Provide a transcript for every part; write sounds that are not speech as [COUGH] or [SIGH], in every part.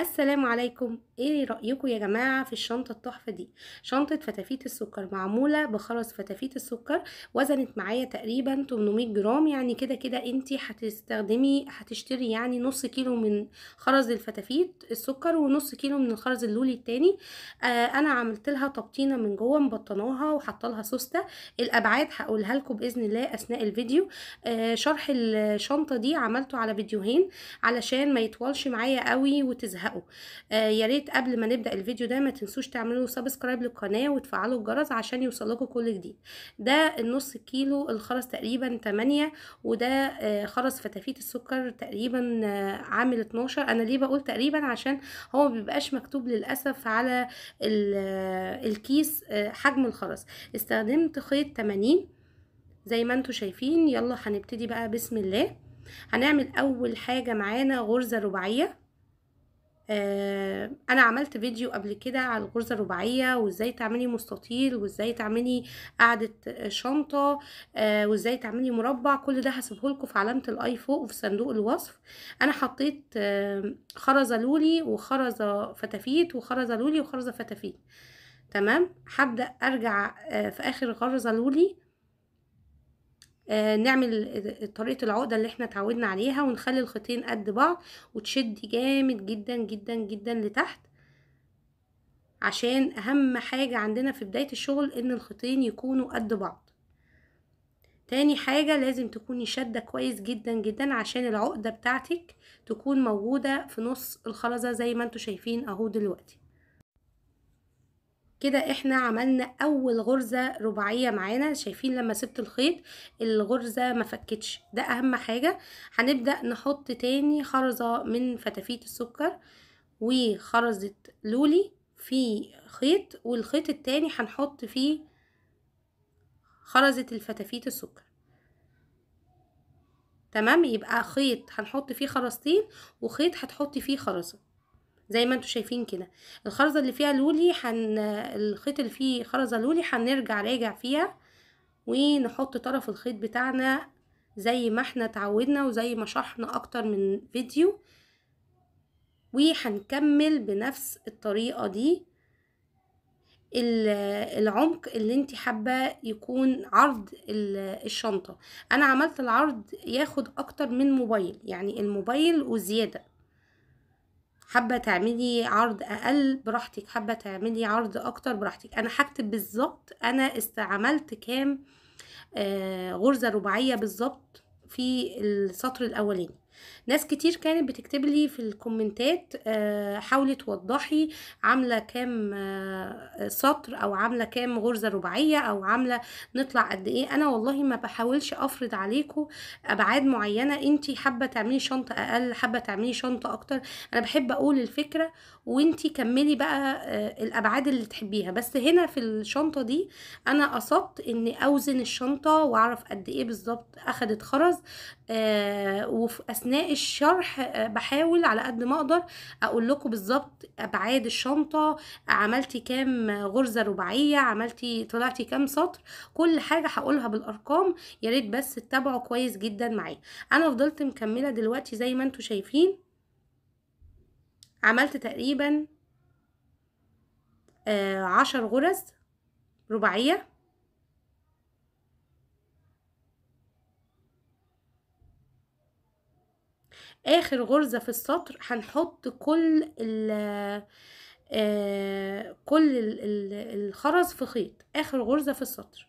السلام عليكم ايه رأيكم يا جماعة في الشنطة التحفة دي شنطة فتافيت السكر معمولة بخرز فتافيت السكر وزنت معايا تقريبا 800 جرام يعني كده كده انتي هتستخدمي هتشتري يعني نص كيلو من خرز الفتافيت السكر ونص كيلو من الخرز اللولي التاني آه انا عملت لها تبطينة من جوه مبطناها وحاطه لها سوستة الابعاد هقولها لكم باذن الله اثناء الفيديو آه شرح الشنطة دي عملته على فيديوهين علشان ما يطولش معايا قوي وتزهقوا تحققوا آه يا ريت قبل ما نبدا الفيديو ده ما تنسوش تعملوا سبسكرايب للقناه وتفعلوا الجرس عشان يوصلكوا كل جديد ده النص كيلو الخرز تقريبا 8 وده آه خرز فتافيت السكر تقريبا آه عامل 12 انا ليه بقول تقريبا عشان هو مبيبقاش مكتوب للاسف على آه، الكيس آه، حجم الخرز استخدمت خيط 80 زي ما انتم شايفين يلا هنبتدي بقى بسم الله هنعمل اول حاجة معانا غرزة رباعية آه، انا عملت فيديو قبل كده على الغرزه الرباعيه وازاي تعملي مستطيل وازاي تعملي قاعده شنطه آه، وازاي تعملي مربع كل ده هسيبه لكم في علامه الاي فوق في صندوق الوصف انا حطيت آه، خرزه لولي وخرزه فتافيت وخرزه لولي وخرزه فتافيت تمام هبدا ارجع في اخر غرزه لولي آه، نعمل طريقة العقدة اللي احنا اتعودنا عليها ونخلي الخيطين قد بعض وتشد جامد جدا جدا جدا لتحت عشان اهم حاجة عندنا في بداية الشغل ان الخيطين يكونوا قد بعض تاني حاجة لازم تكوني شادة كويس جدا جدا عشان العقدة بتاعتك تكون موجودة في نص الخلزة زي ما انتوا شايفين اهو دلوقتي كده احنا عملنا اول غرزة رباعية معانا شايفين لما سبت الخيط الغرزة ما فكتش ده اهم حاجة هنبدأ نحط تاني خرزة من فتافيت السكر وخرزة لولي في خيط والخيط التاني هنحط فيه خرزة الفتافيت السكر تمام يبقى خيط هنحط فيه خرزتين وخيط هتحط فيه خرزه زي ما انتوا شايفين كده الخرزة اللي فيها لولي هن الخيط اللي فيه خرزة لولي هنرجع راجع فيها ونحط طرف الخيط بتاعنا زي ما احنا اتعودنا وزي ما شرحنا اكتر من فيديو وهنكمل بنفس الطريقة دي العمق اللي انت حابة يكون عرض الشنطة انا عملت العرض ياخد اكتر من موبايل يعني الموبايل وزيادة حابه تعملي عرض اقل براحتك حابه تعملي عرض اكتر براحتك انا هكتب بالظبط انا استعملت كام آه، غرزه رباعيه بالظبط في السطر الاولاني ناس كتير كانت بتكتب لي في الكومنتات آه، حاولي توضحي عامله كام آه، سطر او عامله كام غرزه رباعيه او عامله نطلع قد ايه انا والله ما بحاولش افرض عليكم ابعاد معينه انت حابه تعملي شنطه اقل حابه تعملي شنطه اكتر انا بحب اقول الفكره وانت كملي بقى آه، الابعاد اللي تحبيها بس هنا في الشنطه دي انا قصدت اني اوزن الشنطه واعرف قد ايه بالظبط اخدت خرز آه، وفي اثناء الشرح آه، بحاول على قد ما اقدر اقول لكم بالظبط ابعاد الشنطه عملتي كام غرزه رباعيه عملتي طلعتي كام سطر كل حاجه هقولها بالارقام يا ريت بس تتابعوا كويس جدا معايا انا فضلت مكمله دلوقتي زي ما انتم شايفين عملت تقريبا آه، عشر غرز رباعيه اخر غرزة في السطر هنحط كل ال آه، كل الخرز في خيط اخر غرزة في السطر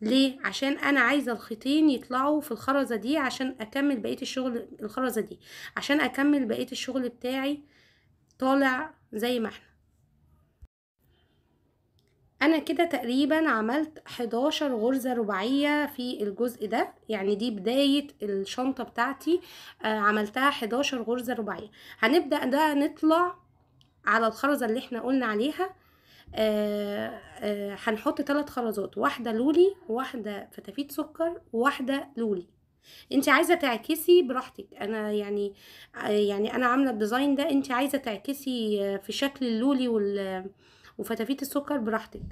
ليه عشان انا عايزه الخيطين يطلعوا في الخرزه دي عشان اكمل بقيه الشغل الخرزه دي عشان اكمل بقيه الشغل بتاعي طالع زي ما احنا انا كده تقريبا عملت 11 غرزة رباعية في الجزء ده يعني دي بداية الشنطة بتاعتي آه، عملتها 11 غرزة رباعية هنبدأ ده نطلع على الخرزة اللي احنا قلنا عليها آه آه هنحط ثلاث خرزات واحدة لولي واحدة فتافيت سكر وواحدة لولي انت عايزه تعكسي براحتك انا يعني آه، يعني انا عامله الديزاين ده انت عايزه تعكسي آه، في شكل اللولي وال وفتافيت السكر براحتك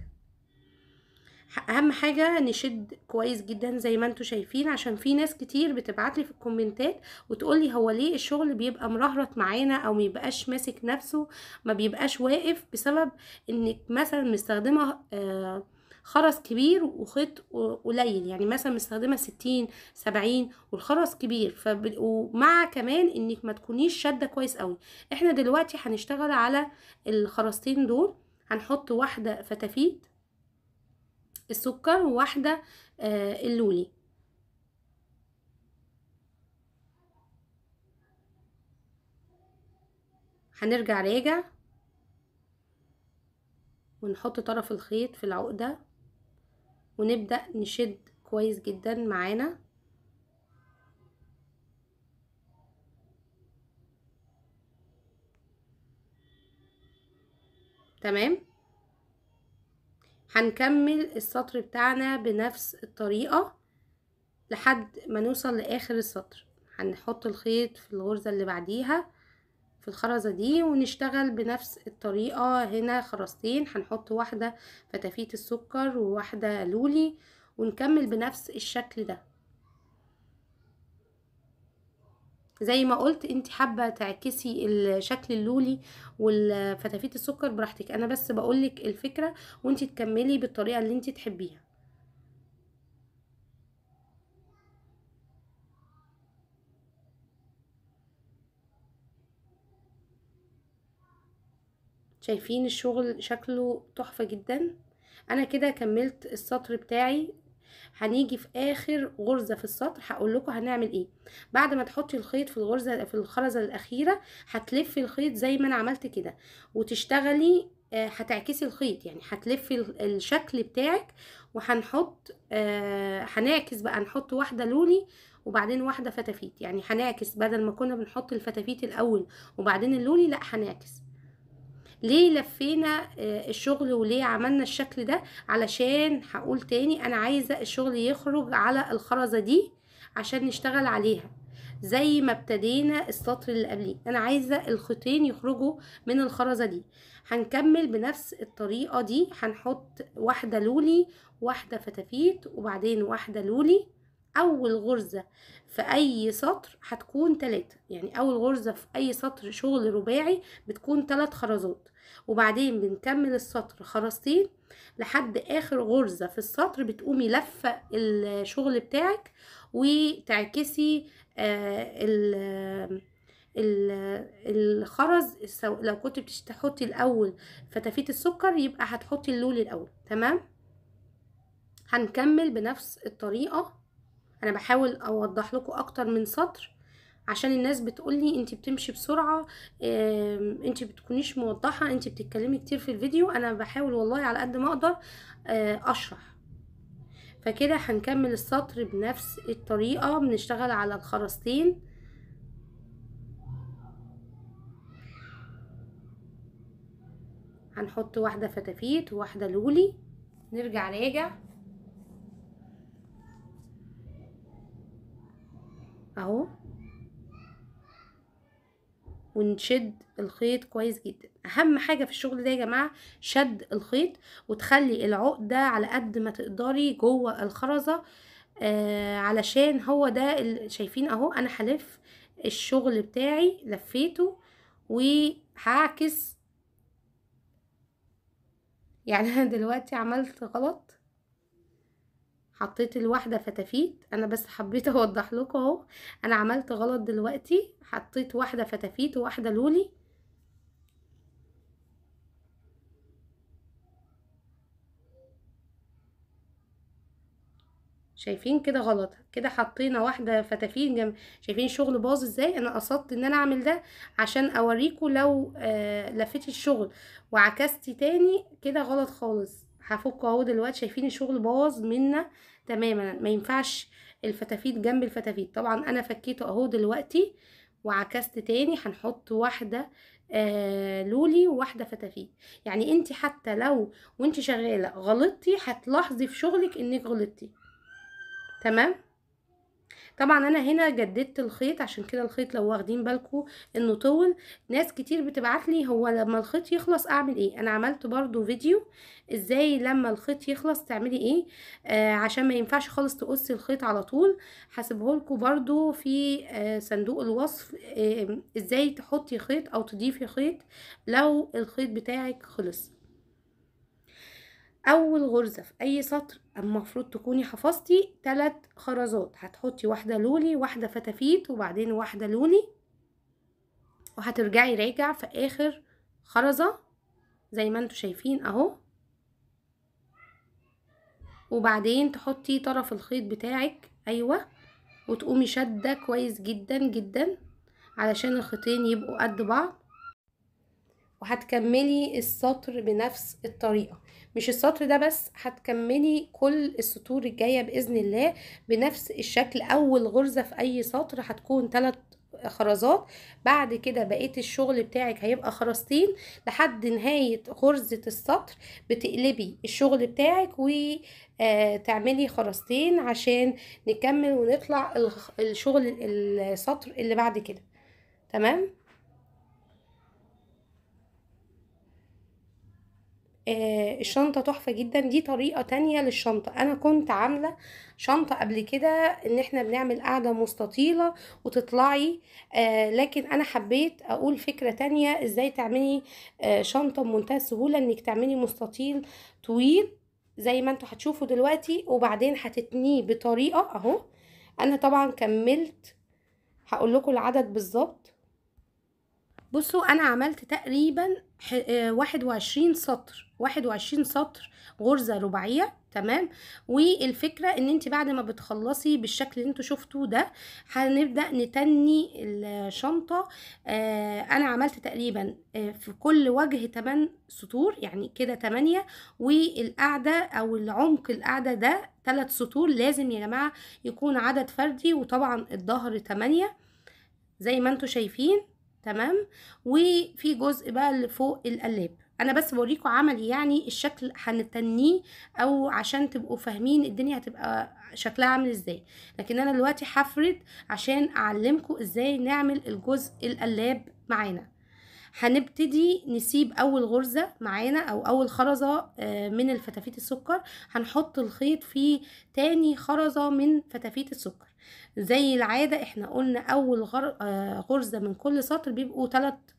اهم حاجه نشد كويس جدا زي ما انتم شايفين عشان في ناس كتير بتبعتلي في الكومنتات وتقولي هو ليه الشغل بيبقى مرهرط معانا او ميبقاش ماسك نفسه ما بيبقاش واقف بسبب انك مثلا مستخدمه آه خرز كبير وخيط قليل يعني مثلا مستخدمه ستين سبعين والخرز كبير فب... ومع كمان انك ما تكونيش شاده كويس قوي احنا دلوقتي هنشتغل على الخرزتين دول هنحط واحدة فتافيت السكر وواحدة آه، اللولي هنرجع راجع ونحط طرف الخيط في العقدة ونبدأ نشد كويس جدا معانا تمام هنكمل السطر بتاعنا بنفس الطريقة لحد ما نوصل لآخر السطر هنحط الخيط في الغرزة اللي بعديها في الخرزة دي ونشتغل بنفس الطريقة هنا خرزتين هنحط واحدة فتافيت السكر وواحدة لولي ونكمل بنفس الشكل ده زي ما قلت انت حابه تعكسي الشكل اللولي والفتافيت السكر براحتك انا بس بقولك الفكره وانت تكملي بالطريقه اللي انت تحبيها شايفين الشغل شكله تحفه جدا انا كده كملت السطر بتاعي هنيجي في اخر غرزه في السطر هقول لكم هنعمل ايه بعد ما تحطي الخيط في الغرزه في الخرزه الاخيره هتلفي الخيط زي ما انا عملت كده وتشتغلي آه، هتعكسي الخيط يعني هتلفي الشكل بتاعك وهنحط آه، هنعكس بقى نحط واحده لولي وبعدين واحده فتافيت يعني هنعكس بدل ما كنا بنحط الفتافيت الاول وبعدين اللولي لا هنعكس ليه لفينا آه، الشغل وليه عملنا الشكل ده علشان هقول تاني انا عايزه الشغل يخرج على الخرزه دي عشان نشتغل عليها زي ما ابتدينا السطر اللي قبليه انا عايزه الخيطين يخرجوا من الخرزه دي هنكمل بنفس الطريقه دي هنحط واحده لولي واحده فتافيت وبعدين واحده لولي اول غرزه في اي سطر هتكون تلاتة يعني اول غرزه في اي سطر شغل رباعي بتكون تلات خرزات وبعدين بنكمل السطر خرزتين لحد اخر غرزة في السطر بتقومي لفة الشغل بتاعك وتعكسي آه، الخرز لو كنت بتحطي الاول فتافيت السكر يبقى هتحطي اللول الاول تمام هنكمل بنفس الطريقة انا بحاول اوضح لكم اكتر من سطر عشان الناس بتقولي انت بتمشي بسرعه انت بتكونيش موضحه انت بتتكلمي كتير في الفيديو انا بحاول والله على قد ما اقدر آه، اشرح فكده هنكمل السطر بنفس الطريقه بنشتغل على الخرستين هنحط واحده فتافيت وواحده لولي نرجع راجع اهو ونشد الخيط كويس جدا اهم حاجه في الشغل ده يا جماعه شد الخيط وتخلي العقده على قد ما تقدري جوه الخرزه آه علشان هو ده شايفين اهو انا هلف الشغل بتاعي لفيته وهعكس يعني انا دلوقتي عملت غلط حطيت الواحدة فتافيت انا بس حبيت [LAUGHS] اوضح لكم اهو انا عملت غلط دلوقتي حطيت واحدة فتافيت وواحدة لولي شايفين كده غلط كده حطينا واحده فتافيت شايفين شغل باظ ازاي انا قصدت ان انا اعمل ده عشان اوريكم لو آه لفيت الشغل وعكست تاني كده غلط خالص هفكه اهو دلوقتي شايفين الشغل باظ منا تماما ما ينفعش الفتافيت جنب الفتافيت طبعا انا فكيته اهو دلوقتي وعكست تاني هنحط واحده آه لولي وواحده فتافيت يعني انت حتى لو وانت شغاله غلطتي هتلاحظي في شغلك انك غلطتي تمام طبعا انا هنا جددت الخيط عشان كده الخيط لو واخدين بالكم انه طول ناس كتير بتبعتلي هو لما الخيط يخلص اعمل ايه انا عملت برضو فيديو ازاي لما الخيط يخلص تعملي ايه آه عشان ما ينفعش خالص تقصي الخيط على طول لكم برضو في آه صندوق الوصف آه ازاي تحطي خيط او تضيفي خيط لو الخيط بتاعك خلص اول غرزه في اي سطر المفروض تكوني حفظتي ثلاث خرزات هتحطي واحده لولي واحده فتافيت وبعدين واحده لولي وهترجعي راجع في اخر خرزه زي ما انتوا شايفين اهو وبعدين تحطي طرف الخيط بتاعك ايوه وتقومي شاده كويس جدا جدا علشان الخيطين يبقوا قد بعض وهتكملي السطر بنفس الطريقة مش السطر ده بس هتكملي كل السطور الجاية بإذن الله بنفس الشكل أول غرزة في أي سطر هتكون تلات خرزات بعد كده بقيه الشغل بتاعك هيبقى خرزتين لحد نهايه غرزه السطر بتقلبي الشغل بتاعك وتعملي آه، خرزتين عشان نكمل ونطلع الشغل السطر اللي بعد كده تمام آه، الشنطة تحفة جدا دي طريقة تانية للشنطة انا كنت عاملة شنطة قبل كده ان احنا بنعمل قاعدة مستطيلة وتطلعي آه، لكن انا حبيت اقول فكرة تانية ازاي تعملي آه، شنطة بمنتهى السهولة انك تعملي مستطيل طويل زي ما انتوا هتشوفوا دلوقتي وبعدين هتتنيه بطريقة اهو انا طبعا كملت هقول لكم العدد بالظبط بصوا انا عملت تقريبا آه، واحد وعشرين سطر واحد وعشرين سطر غرزة رباعية تمام والفكرة ان انت بعد ما بتخلصي بالشكل اللي انتوا شفتوه ده هنبدأ نتني الشنطة آه انا عملت تقريبا آه، في كل وجه 8 سطور يعني كده 8 والقعدة او العمق القعدة ده 3 سطور لازم يا جماعة يكون عدد فردي وطبعا الظهر 8 زي ما انتوا شايفين تمام وفي جزء بقى اللي فوق القلاب انا بس بوريكوا عملي يعني الشكل هنتنيه او عشان تبقوا فاهمين الدنيا هتبقى شكلها عامل ازاي لكن انا دلوقتي هفرد عشان اعلمكم ازاي نعمل الجزء القلاب معانا هنبتدي نسيب اول غرزه معانا او اول خرزه آه، من الفتافيت السكر هنحط الخيط في تاني خرزه من فتافيت السكر زي العاده احنا قلنا اول آه، غرزه من كل سطر بيبقوا تلات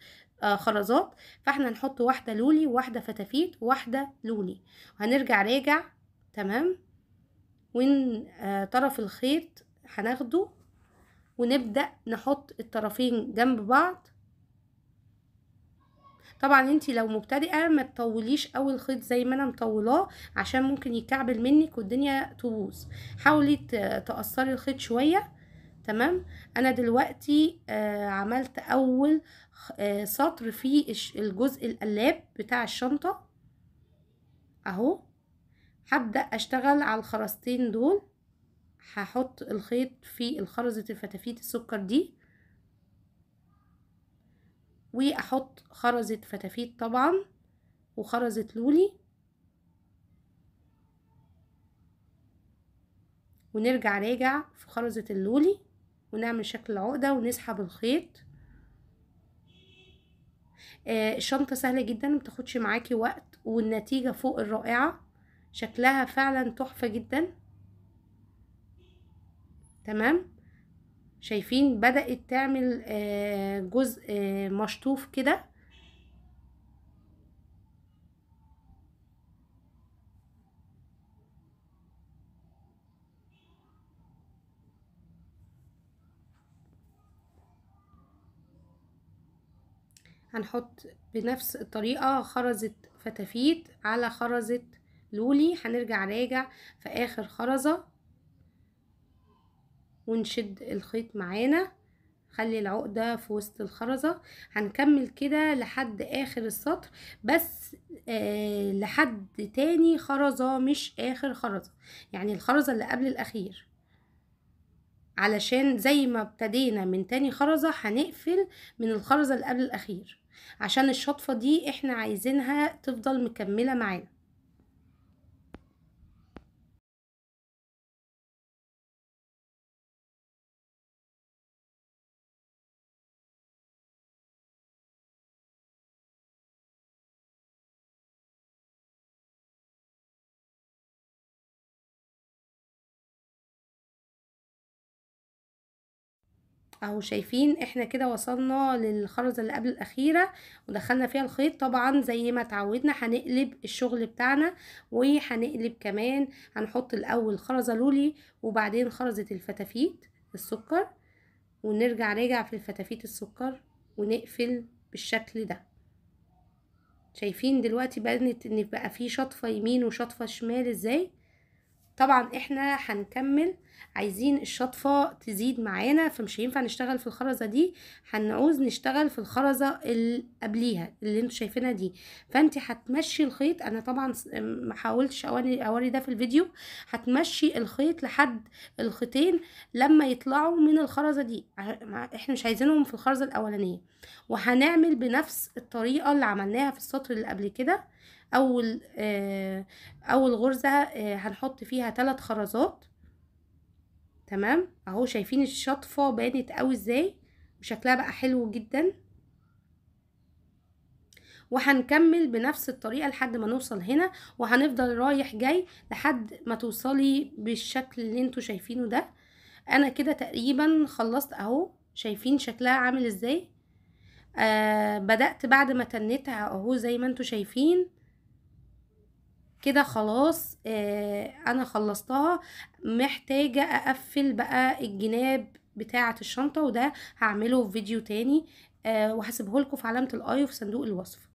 آه، خرزات فاحنا هنحط واحده لولي واحده فتافيت واحده لولي هنرجع راجع تمام وان طرف الخيط هناخده ونبدأ نحط الطرفين جنب بعض طبعا انت لو مبتدئه ما تطوليش اول خيط زي ما انا مطولاه عشان ممكن يكعبل منك والدنيا تبوظ حاولي تقصري الخيط شويه تمام انا دلوقتي آه عملت اول آه سطر في الجزء القلاب بتاع الشنطه اهو هبدا اشتغل على الخرزتين دول هحط الخيط في الخرزه الفتافيت السكر دي واحط خرزة فتافيت طبعا وخرزة لولي ونرجع راجع في خرزة اللولي ونعمل شكل العقدة ونسحب الخيط آه الشنطة سهلة جدا متاخدش معاكي وقت والنتيجة فوق الرائعة شكلها فعلا تحفة جدا تمام شايفين بدأت تعمل آه، جزء آه، مشطوف كده هنحط بنفس الطريقة خرزة فتافيت على خرزة لولي هنرجع راجع في آخر خرزة ونشد الخيط معانا خلي العقدة في وسط الخرزة هنكمل كده لحد اخر السطر بس آه لحد تاني خرزة مش اخر خرزة يعني الخرزة اللي قبل الاخير علشان زي ما ابتدينا من تاني خرزة هنقفل من الخرزة اللي قبل الاخير عشان الشطفة دي احنا عايزينها تفضل مكملة معانا اهو شايفين احنا كده وصلنا للخرزة اللي قبل الاخيرة ودخلنا فيها الخيط طبعا زي ما اتعودنا هنقلب الشغل بتاعنا وهنقلب كمان هنحط الاول خرزة لولي وبعدين خرزة الفتافيت السكر ونرجع راجع في الفتافيت السكر ونقفل بالشكل ده شايفين دلوقتي بانت ان بقى فيه شطفة يمين وشطفة شمال ازاي طبعا احنا هنكمل عايزين الشطفة تزيد معانا فمش هينفع نشتغل في الخرزة دي هنعوز نشتغل في الخرزة اللي قبليها اللي انتوا شايفينها دي فانت هتمشي الخيط انا طبعا ما حاولتش اوري ده في الفيديو هتمشي الخيط لحد الخيطين لما يطلعوا من الخرزة دي احنا مش عايزينهم في الخرزة الاولانية وهنعمل بنفس الطريقة اللي عملناها في السطر اللي قبل كده اول آه، اول غرزة آه، هنحط فيها ثلاث خرزات تمام اهو شايفين الشطفة بانت قوي ازاي وشكلها بقى حلو جدا وهنكمل بنفس الطريقة لحد ما نوصل هنا وهنفضل رايح جاي لحد ما توصلي بالشكل اللي انتوا شايفينه ده انا كده تقريبا خلصت اهو شايفين شكلها عامل ازاي آه بدأت بعد ما تنيتها اهو زي ما انتوا شايفين كده خلاص آه، انا خلصتها محتاجة اقفل بقى الجناب بتاعة الشنطة وده هعمله في فيديو تاني آه، وهسيبهولكوا في علامة الاي وفي صندوق الوصف